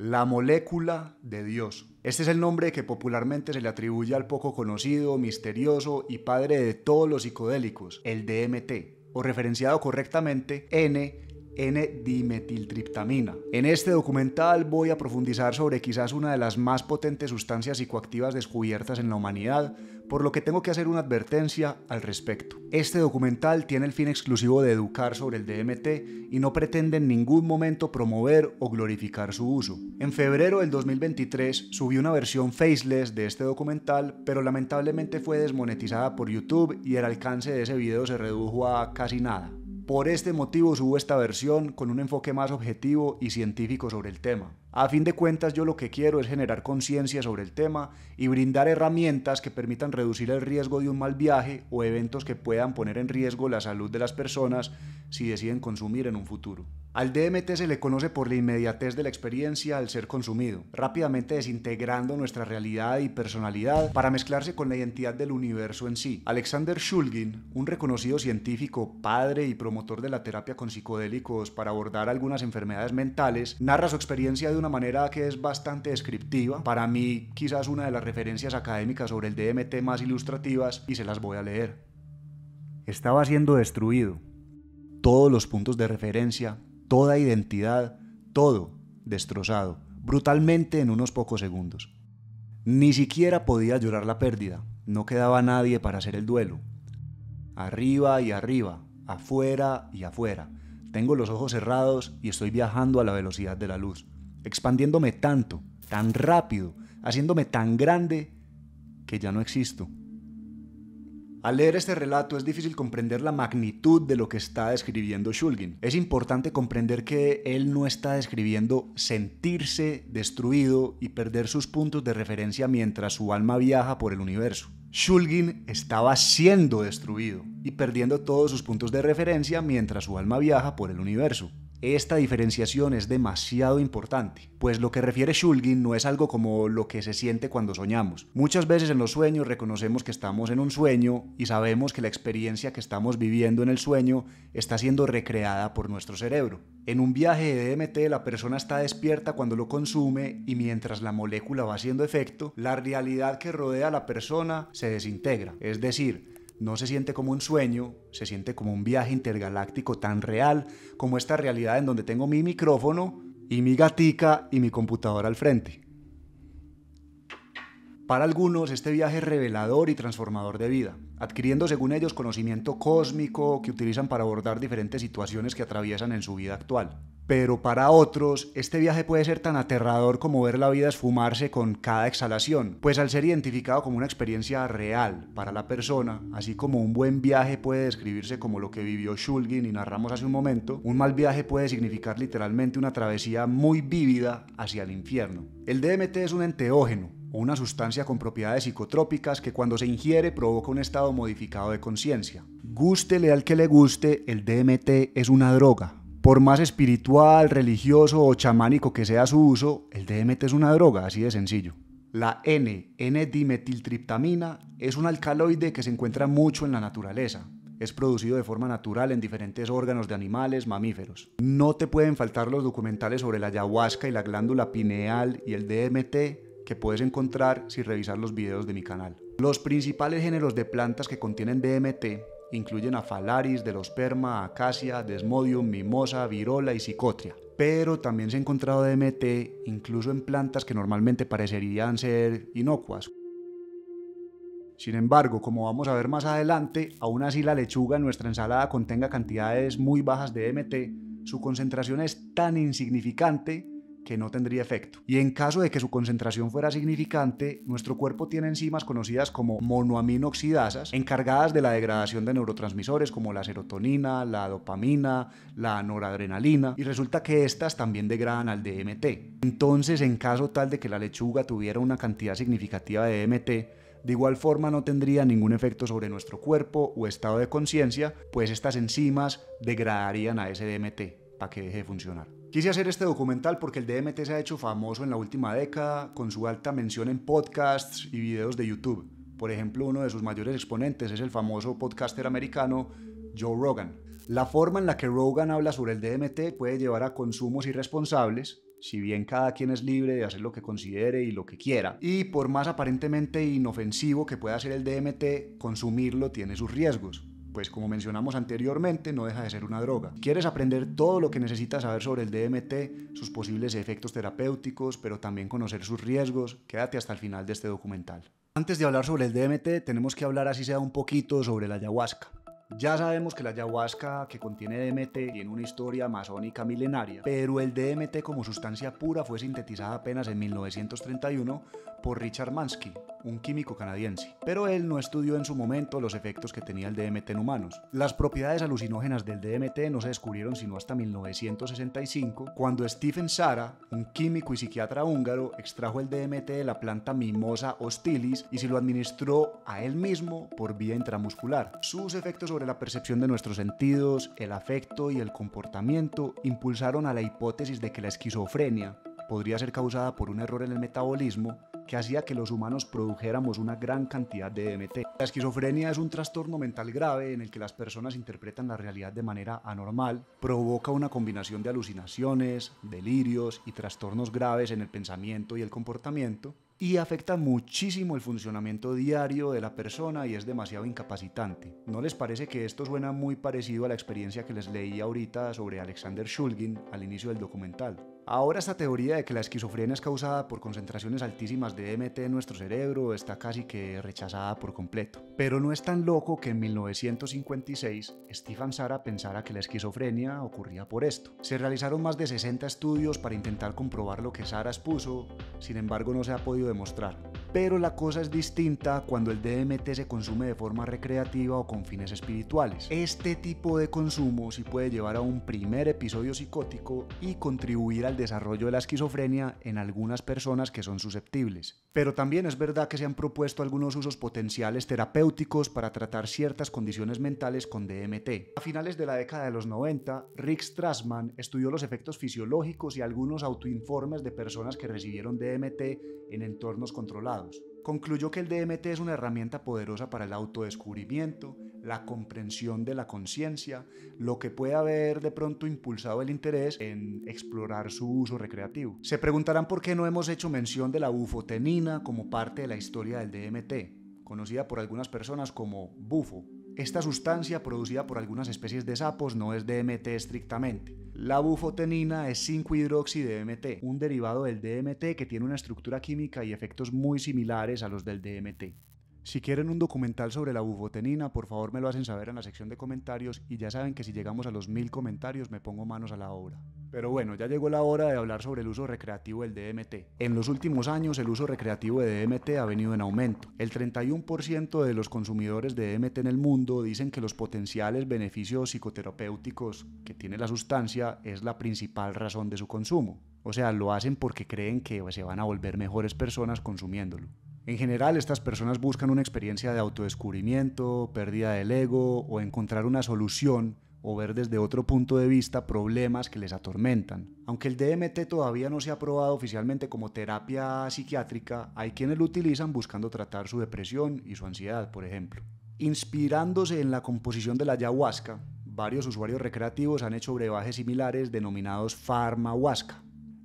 La molécula de Dios. Este es el nombre que popularmente se le atribuye al poco conocido, misterioso y padre de todos los psicodélicos, el DMT, o referenciado correctamente N N-dimetiltriptamina. En este documental voy a profundizar sobre quizás una de las más potentes sustancias psicoactivas descubiertas en la humanidad, por lo que tengo que hacer una advertencia al respecto. Este documental tiene el fin exclusivo de educar sobre el DMT y no pretende en ningún momento promover o glorificar su uso. En febrero del 2023 subí una versión faceless de este documental, pero lamentablemente fue desmonetizada por YouTube y el alcance de ese video se redujo a casi nada. Por este motivo subo esta versión con un enfoque más objetivo y científico sobre el tema. A fin de cuentas yo lo que quiero es generar conciencia sobre el tema y brindar herramientas que permitan reducir el riesgo de un mal viaje o eventos que puedan poner en riesgo la salud de las personas si deciden consumir en un futuro. Al DMT se le conoce por la inmediatez de la experiencia al ser consumido, rápidamente desintegrando nuestra realidad y personalidad para mezclarse con la identidad del universo en sí. Alexander Shulgin, un reconocido científico, padre y promotor de la terapia con psicodélicos para abordar algunas enfermedades mentales, narra su experiencia de una manera que es bastante descriptiva, para mí quizás una de las referencias académicas sobre el DMT más ilustrativas, y se las voy a leer. Estaba siendo destruido. Todos los puntos de referencia toda identidad, todo destrozado, brutalmente en unos pocos segundos. Ni siquiera podía llorar la pérdida, no quedaba nadie para hacer el duelo. Arriba y arriba, afuera y afuera. Tengo los ojos cerrados y estoy viajando a la velocidad de la luz, expandiéndome tanto, tan rápido, haciéndome tan grande que ya no existo. Al leer este relato es difícil comprender la magnitud de lo que está describiendo Shulgin. Es importante comprender que él no está describiendo sentirse destruido y perder sus puntos de referencia mientras su alma viaja por el universo. Shulgin estaba siendo destruido y perdiendo todos sus puntos de referencia mientras su alma viaja por el universo. Esta diferenciación es demasiado importante, pues lo que refiere Shulgin no es algo como lo que se siente cuando soñamos. Muchas veces en los sueños reconocemos que estamos en un sueño y sabemos que la experiencia que estamos viviendo en el sueño está siendo recreada por nuestro cerebro. En un viaje de DMT la persona está despierta cuando lo consume y mientras la molécula va haciendo efecto, la realidad que rodea a la persona se desintegra. Es decir, no se siente como un sueño, se siente como un viaje intergaláctico tan real como esta realidad en donde tengo mi micrófono y mi gatica y mi computadora al frente. Para algunos este viaje es revelador y transformador de vida, adquiriendo según ellos conocimiento cósmico que utilizan para abordar diferentes situaciones que atraviesan en su vida actual. Pero para otros, este viaje puede ser tan aterrador como ver la vida esfumarse con cada exhalación, pues al ser identificado como una experiencia real para la persona, así como un buen viaje puede describirse como lo que vivió Shulgin y narramos hace un momento, un mal viaje puede significar literalmente una travesía muy vívida hacia el infierno. El DMT es un enteógeno, una sustancia con propiedades psicotrópicas que cuando se ingiere provoca un estado modificado de conciencia. Gústele al que le guste, el DMT es una droga. Por más espiritual, religioso o chamánico que sea su uso, el DMT es una droga, así de sencillo. La N, N-dimetiltriptamina, es un alcaloide que se encuentra mucho en la naturaleza. Es producido de forma natural en diferentes órganos de animales, mamíferos. No te pueden faltar los documentales sobre la ayahuasca y la glándula pineal y el DMT, que puedes encontrar si revisas los videos de mi canal. Los principales géneros de plantas que contienen DMT incluyen a Phalaris, Delosperma, Acacia, Desmodium, Mimosa, Virola y Psicotria. Pero también se ha encontrado DMT incluso en plantas que normalmente parecerían ser inocuas. Sin embargo, como vamos a ver más adelante, aún así la lechuga en nuestra ensalada contenga cantidades muy bajas de DMT, su concentración es tan insignificante que no tendría efecto. Y en caso de que su concentración fuera significante, nuestro cuerpo tiene enzimas conocidas como monoaminoxidasas, encargadas de la degradación de neurotransmisores como la serotonina, la dopamina, la noradrenalina, y resulta que estas también degradan al DMT. Entonces, en caso tal de que la lechuga tuviera una cantidad significativa de DMT, de igual forma no tendría ningún efecto sobre nuestro cuerpo o estado de conciencia, pues estas enzimas degradarían a ese DMT para que deje de funcionar. Quise hacer este documental porque el DMT se ha hecho famoso en la última década con su alta mención en podcasts y videos de YouTube. Por ejemplo, uno de sus mayores exponentes es el famoso podcaster americano Joe Rogan. La forma en la que Rogan habla sobre el DMT puede llevar a consumos irresponsables, si bien cada quien es libre de hacer lo que considere y lo que quiera. Y por más aparentemente inofensivo que pueda ser el DMT, consumirlo tiene sus riesgos pues como mencionamos anteriormente, no deja de ser una droga. Quieres aprender todo lo que necesitas saber sobre el DMT, sus posibles efectos terapéuticos, pero también conocer sus riesgos, quédate hasta el final de este documental. Antes de hablar sobre el DMT, tenemos que hablar así sea un poquito sobre la ayahuasca. Ya sabemos que la ayahuasca que contiene DMT tiene una historia amazónica milenaria, pero el DMT como sustancia pura fue sintetizada apenas en 1931 por Richard Mansky, un químico canadiense. Pero él no estudió en su momento los efectos que tenía el DMT en humanos. Las propiedades alucinógenas del DMT no se descubrieron sino hasta 1965, cuando Stephen Sara, un químico y psiquiatra húngaro, extrajo el DMT de la planta Mimosa hostilis y se lo administró a él mismo por vía intramuscular. Sus efectos la percepción de nuestros sentidos, el afecto y el comportamiento impulsaron a la hipótesis de que la esquizofrenia podría ser causada por un error en el metabolismo que hacía que los humanos produjéramos una gran cantidad de DMT. La esquizofrenia es un trastorno mental grave en el que las personas interpretan la realidad de manera anormal, provoca una combinación de alucinaciones, delirios y trastornos graves en el pensamiento y el comportamiento, y afecta muchísimo el funcionamiento diario de la persona y es demasiado incapacitante. ¿No les parece que esto suena muy parecido a la experiencia que les leí ahorita sobre Alexander Shulgin al inicio del documental? Ahora esta teoría de que la esquizofrenia es causada por concentraciones altísimas de MT en nuestro cerebro está casi que rechazada por completo. Pero no es tan loco que en 1956 Stephen Sara pensara que la esquizofrenia ocurría por esto. Se realizaron más de 60 estudios para intentar comprobar lo que Sara expuso, sin embargo no se ha podido demostrar. Pero la cosa es distinta cuando el DMT se consume de forma recreativa o con fines espirituales. Este tipo de consumo sí puede llevar a un primer episodio psicótico y contribuir al desarrollo de la esquizofrenia en algunas personas que son susceptibles. Pero también es verdad que se han propuesto algunos usos potenciales terapéuticos para tratar ciertas condiciones mentales con DMT. A finales de la década de los 90, Rick Strassman estudió los efectos fisiológicos y algunos autoinformes de personas que recibieron DMT en entornos controlados. Concluyó que el DMT es una herramienta poderosa para el autodescubrimiento, la comprensión de la conciencia, lo que puede haber de pronto impulsado el interés en explorar su uso recreativo. Se preguntarán por qué no hemos hecho mención de la bufotenina como parte de la historia del DMT, conocida por algunas personas como bufo esta sustancia producida por algunas especies de sapos no es DMT estrictamente. La bufotenina es 5-hidroxi-DMT, un derivado del DMT que tiene una estructura química y efectos muy similares a los del DMT. Si quieren un documental sobre la bufotenina, por favor me lo hacen saber en la sección de comentarios y ya saben que si llegamos a los mil comentarios me pongo manos a la obra. Pero bueno, ya llegó la hora de hablar sobre el uso recreativo del DMT. En los últimos años el uso recreativo de DMT ha venido en aumento. El 31% de los consumidores de DMT en el mundo dicen que los potenciales beneficios psicoterapéuticos que tiene la sustancia es la principal razón de su consumo. O sea, lo hacen porque creen que se van a volver mejores personas consumiéndolo. En general, estas personas buscan una experiencia de autodescubrimiento, pérdida del ego o encontrar una solución o ver desde otro punto de vista problemas que les atormentan. Aunque el DMT todavía no se ha probado oficialmente como terapia psiquiátrica, hay quienes lo utilizan buscando tratar su depresión y su ansiedad, por ejemplo. Inspirándose en la composición de la ayahuasca, varios usuarios recreativos han hecho brebajes similares denominados farmahuasca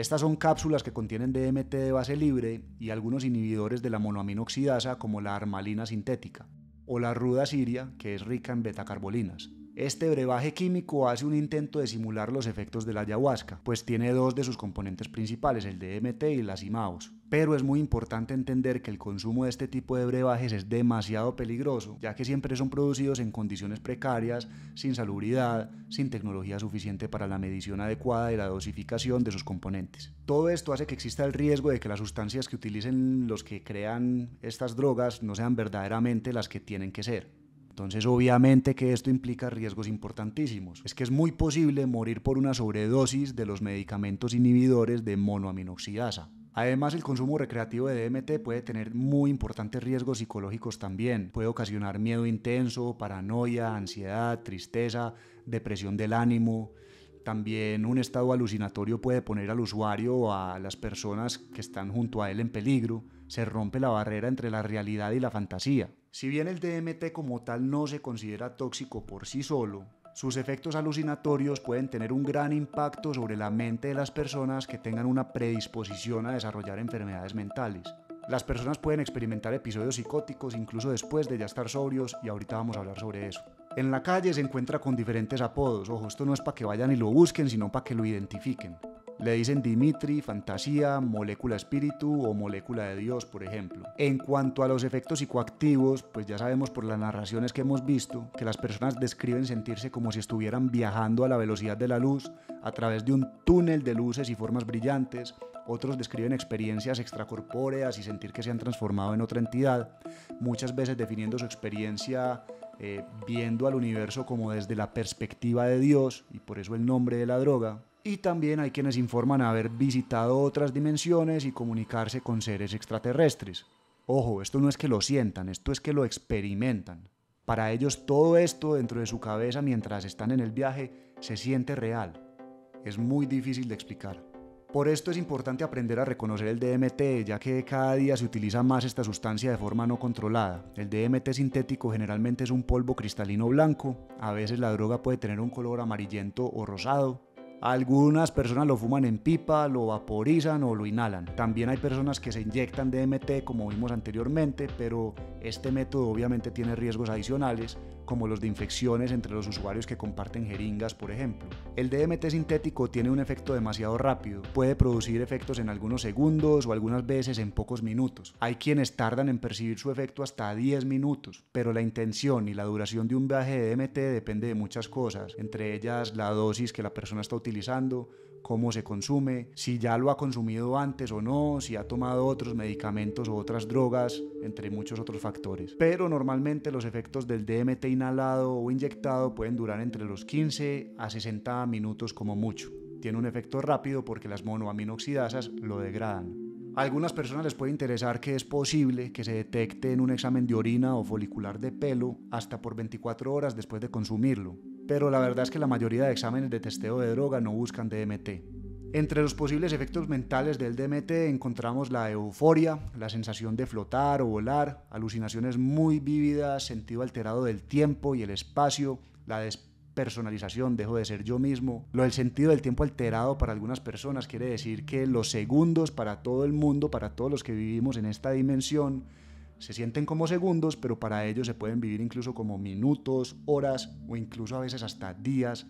estas son cápsulas que contienen DMT de base libre y algunos inhibidores de la monoaminoxidasa como la armalina sintética o la ruda siria, que es rica en betacarbolinas. Este brebaje químico hace un intento de simular los efectos de la ayahuasca, pues tiene dos de sus componentes principales, el DMT y las IMAOs pero es muy importante entender que el consumo de este tipo de brebajes es demasiado peligroso, ya que siempre son producidos en condiciones precarias, sin salubridad, sin tecnología suficiente para la medición adecuada y la dosificación de sus componentes. Todo esto hace que exista el riesgo de que las sustancias que utilicen los que crean estas drogas no sean verdaderamente las que tienen que ser. Entonces obviamente que esto implica riesgos importantísimos. Es que es muy posible morir por una sobredosis de los medicamentos inhibidores de monoaminoxidasa. Además, el consumo recreativo de DMT puede tener muy importantes riesgos psicológicos también. Puede ocasionar miedo intenso, paranoia, ansiedad, tristeza, depresión del ánimo. También un estado alucinatorio puede poner al usuario o a las personas que están junto a él en peligro. Se rompe la barrera entre la realidad y la fantasía. Si bien el DMT como tal no se considera tóxico por sí solo, sus efectos alucinatorios pueden tener un gran impacto sobre la mente de las personas que tengan una predisposición a desarrollar enfermedades mentales. Las personas pueden experimentar episodios psicóticos incluso después de ya estar sobrios y ahorita vamos a hablar sobre eso. En la calle se encuentra con diferentes apodos, ojo, esto no es para que vayan y lo busquen, sino para que lo identifiquen. Le dicen Dimitri, fantasía, molécula espíritu o molécula de Dios, por ejemplo. En cuanto a los efectos psicoactivos, pues ya sabemos por las narraciones que hemos visto que las personas describen sentirse como si estuvieran viajando a la velocidad de la luz a través de un túnel de luces y formas brillantes. Otros describen experiencias extracorpóreas y sentir que se han transformado en otra entidad, muchas veces definiendo su experiencia eh, viendo al universo como desde la perspectiva de Dios, y por eso el nombre de la droga, y también hay quienes informan haber visitado otras dimensiones y comunicarse con seres extraterrestres. Ojo, esto no es que lo sientan, esto es que lo experimentan. Para ellos todo esto dentro de su cabeza mientras están en el viaje se siente real. Es muy difícil de explicar. Por esto es importante aprender a reconocer el DMT, ya que cada día se utiliza más esta sustancia de forma no controlada. El DMT sintético generalmente es un polvo cristalino blanco, a veces la droga puede tener un color amarillento o rosado, algunas personas lo fuman en pipa, lo vaporizan o lo inhalan. También hay personas que se inyectan DMT como vimos anteriormente, pero este método obviamente tiene riesgos adicionales como los de infecciones entre los usuarios que comparten jeringas, por ejemplo. El DMT sintético tiene un efecto demasiado rápido, puede producir efectos en algunos segundos o algunas veces en pocos minutos. Hay quienes tardan en percibir su efecto hasta 10 minutos, pero la intención y la duración de un viaje de DMT depende de muchas cosas, entre ellas la dosis que la persona está utilizando, cómo se consume, si ya lo ha consumido antes o no, si ha tomado otros medicamentos o otras drogas, entre muchos otros factores. Pero normalmente los efectos del DMT inhalado o inyectado pueden durar entre los 15 a 60 minutos como mucho. Tiene un efecto rápido porque las monoaminoxidasas lo degradan. A algunas personas les puede interesar que es posible que se detecte en un examen de orina o folicular de pelo hasta por 24 horas después de consumirlo pero la verdad es que la mayoría de exámenes de testeo de droga no buscan DMT. Entre los posibles efectos mentales del DMT encontramos la euforia, la sensación de flotar o volar, alucinaciones muy vívidas, sentido alterado del tiempo y el espacio, la despersonalización, dejo de ser yo mismo. Lo del sentido del tiempo alterado para algunas personas quiere decir que los segundos para todo el mundo, para todos los que vivimos en esta dimensión, se sienten como segundos, pero para ellos se pueden vivir incluso como minutos, horas o incluso a veces hasta días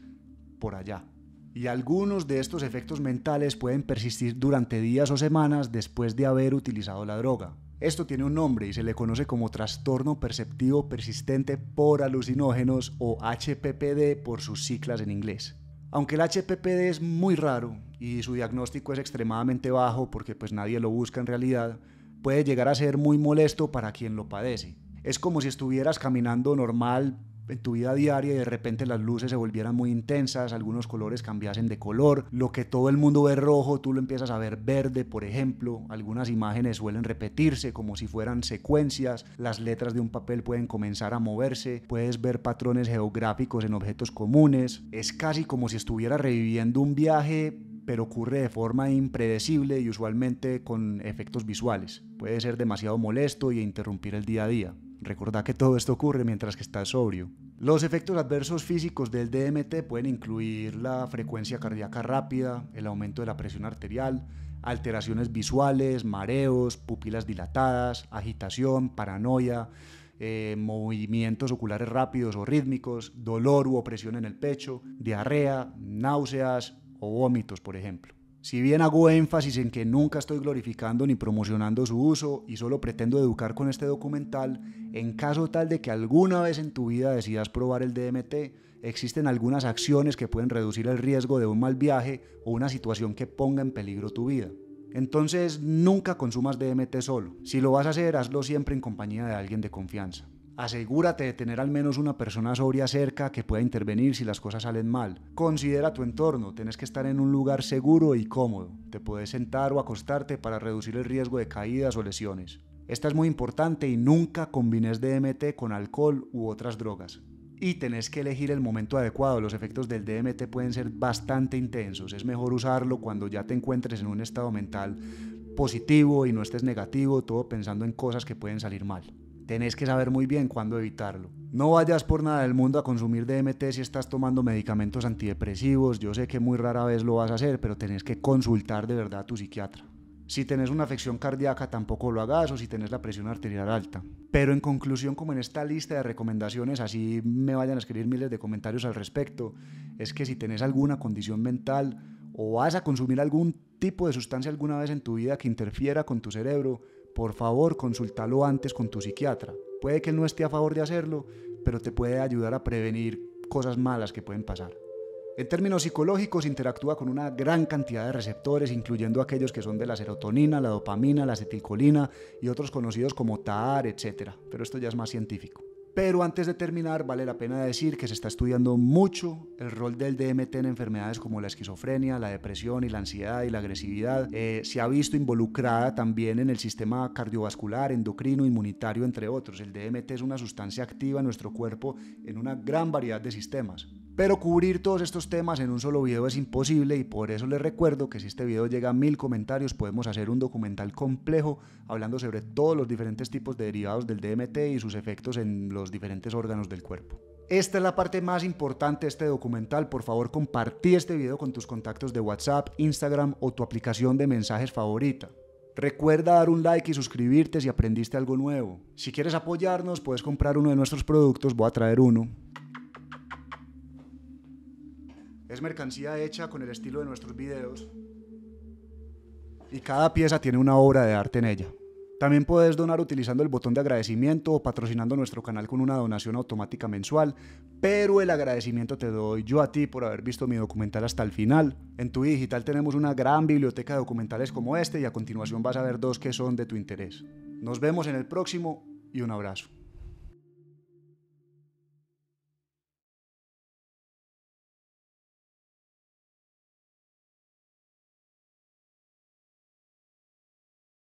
por allá. Y algunos de estos efectos mentales pueden persistir durante días o semanas después de haber utilizado la droga. Esto tiene un nombre y se le conoce como trastorno perceptivo persistente por alucinógenos o HPPD por sus siglas en inglés. Aunque el HPPD es muy raro y su diagnóstico es extremadamente bajo porque pues nadie lo busca en realidad, puede llegar a ser muy molesto para quien lo padece. Es como si estuvieras caminando normal en tu vida diaria y de repente las luces se volvieran muy intensas, algunos colores cambiasen de color, lo que todo el mundo ve rojo, tú lo empiezas a ver verde, por ejemplo, algunas imágenes suelen repetirse como si fueran secuencias, las letras de un papel pueden comenzar a moverse, puedes ver patrones geográficos en objetos comunes, es casi como si estuvieras reviviendo un viaje pero ocurre de forma impredecible y usualmente con efectos visuales. Puede ser demasiado molesto y interrumpir el día a día. Recordad que todo esto ocurre mientras que estás sobrio. Los efectos adversos físicos del DMT pueden incluir la frecuencia cardíaca rápida, el aumento de la presión arterial, alteraciones visuales, mareos, pupilas dilatadas, agitación, paranoia, eh, movimientos oculares rápidos o rítmicos, dolor u opresión en el pecho, diarrea, náuseas, o vómitos, por ejemplo. Si bien hago énfasis en que nunca estoy glorificando ni promocionando su uso y solo pretendo educar con este documental, en caso tal de que alguna vez en tu vida decidas probar el DMT, existen algunas acciones que pueden reducir el riesgo de un mal viaje o una situación que ponga en peligro tu vida. Entonces, nunca consumas DMT solo. Si lo vas a hacer, hazlo siempre en compañía de alguien de confianza. Asegúrate de tener al menos una persona sobria cerca que pueda intervenir si las cosas salen mal. Considera tu entorno, tienes que estar en un lugar seguro y cómodo. Te puedes sentar o acostarte para reducir el riesgo de caídas o lesiones. Esta es muy importante y nunca combines DMT con alcohol u otras drogas. Y tenés que elegir el momento adecuado, los efectos del DMT pueden ser bastante intensos, es mejor usarlo cuando ya te encuentres en un estado mental positivo y no estés negativo, todo pensando en cosas que pueden salir mal tenés que saber muy bien cuándo evitarlo. No vayas por nada del mundo a consumir DMT si estás tomando medicamentos antidepresivos. Yo sé que muy rara vez lo vas a hacer, pero tenés que consultar de verdad a tu psiquiatra. Si tenés una afección cardíaca tampoco lo hagas o si tenés la presión arterial alta. Pero en conclusión, como en esta lista de recomendaciones, así me vayan a escribir miles de comentarios al respecto, es que si tenés alguna condición mental o vas a consumir algún tipo de sustancia alguna vez en tu vida que interfiera con tu cerebro, por favor consultalo antes con tu psiquiatra. Puede que él no esté a favor de hacerlo, pero te puede ayudar a prevenir cosas malas que pueden pasar. En términos psicológicos, interactúa con una gran cantidad de receptores, incluyendo aquellos que son de la serotonina, la dopamina, la acetilcolina y otros conocidos como TAAR, etc. Pero esto ya es más científico. Pero antes de terminar, vale la pena decir que se está estudiando mucho el rol del DMT en enfermedades como la esquizofrenia, la depresión y la ansiedad y la agresividad. Eh, se ha visto involucrada también en el sistema cardiovascular, endocrino, inmunitario, entre otros. El DMT es una sustancia activa en nuestro cuerpo en una gran variedad de sistemas. Pero cubrir todos estos temas en un solo video es imposible y por eso les recuerdo que si este video llega a mil comentarios podemos hacer un documental complejo hablando sobre todos los diferentes tipos de derivados del DMT y sus efectos en los diferentes órganos del cuerpo. Esta es la parte más importante de este documental. Por favor, compartí este video con tus contactos de WhatsApp, Instagram o tu aplicación de mensajes favorita. Recuerda dar un like y suscribirte si aprendiste algo nuevo. Si quieres apoyarnos, puedes comprar uno de nuestros productos, voy a traer uno. Es mercancía hecha con el estilo de nuestros videos. Y cada pieza tiene una obra de arte en ella. También puedes donar utilizando el botón de agradecimiento o patrocinando nuestro canal con una donación automática mensual, pero el agradecimiento te doy yo a ti por haber visto mi documental hasta el final. En tu digital tenemos una gran biblioteca de documentales como este y a continuación vas a ver dos que son de tu interés. Nos vemos en el próximo y un abrazo.